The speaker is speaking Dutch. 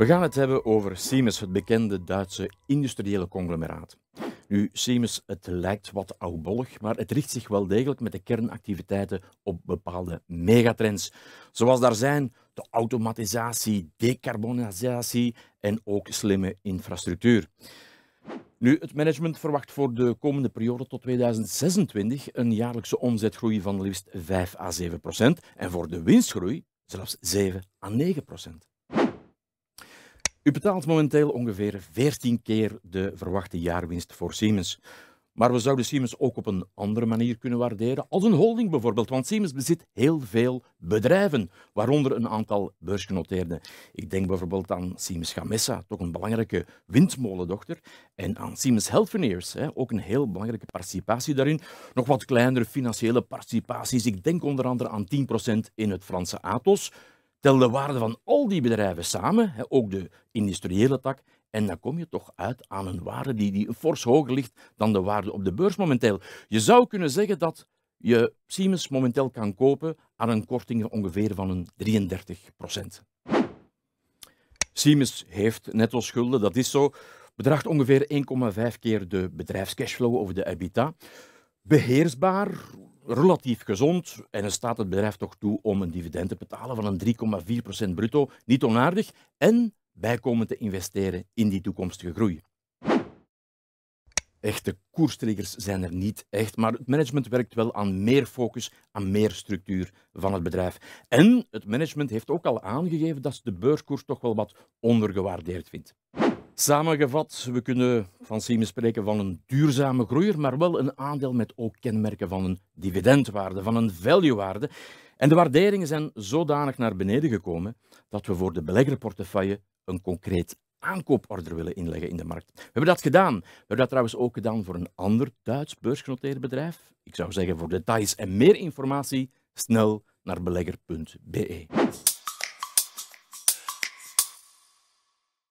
We gaan het hebben over Siemens, het bekende Duitse industriële conglomeraat. Nu, Siemens, het lijkt wat oudbollig, maar het richt zich wel degelijk met de kernactiviteiten op bepaalde megatrends. Zoals daar zijn de automatisatie, decarbonisatie en ook slimme infrastructuur. Nu, het management verwacht voor de komende periode tot 2026 een jaarlijkse omzetgroei van liefst 5 à 7 procent en voor de winstgroei zelfs 7 à 9 procent. U betaalt momenteel ongeveer 14 keer de verwachte jaarwinst voor Siemens. Maar we zouden Siemens ook op een andere manier kunnen waarderen, als een holding bijvoorbeeld, want Siemens bezit heel veel bedrijven, waaronder een aantal beursgenoteerde. Ik denk bijvoorbeeld aan Siemens Gamesa, toch een belangrijke windmolendochter, en aan Siemens Healthineers, ook een heel belangrijke participatie daarin. Nog wat kleinere financiële participaties, ik denk onder andere aan 10% in het Franse Atos, Tel de waarde van al die bedrijven samen, ook de industriële tak, en dan kom je toch uit aan een waarde die, die fors hoger ligt dan de waarde op de beurs momenteel. Je zou kunnen zeggen dat je Siemens momenteel kan kopen aan een korting van ongeveer van een 33 Siemens heeft netto schulden, dat is zo, bedraagt ongeveer 1,5 keer de bedrijfscashflow of de EBITDA. Beheersbaar, relatief gezond en het staat het bedrijf toch toe om een dividend te betalen van een 3,4% bruto, niet onaardig, en bijkomend te investeren in die toekomstige groei. Echte koerstriggers zijn er niet echt, maar het management werkt wel aan meer focus, aan meer structuur van het bedrijf. En het management heeft ook al aangegeven dat ze de beurskoers toch wel wat ondergewaardeerd vindt. Samengevat, we kunnen van Siemens spreken van een duurzame groeier, maar wel een aandeel met ook kenmerken van een dividendwaarde, van een valuewaarde. En de waarderingen zijn zodanig naar beneden gekomen dat we voor de beleggerportefeuille een concreet aankooporder willen inleggen in de markt. We hebben dat gedaan. We hebben dat trouwens ook gedaan voor een ander Duits beursgenoteerd bedrijf. Ik zou zeggen voor details en meer informatie snel naar belegger.be.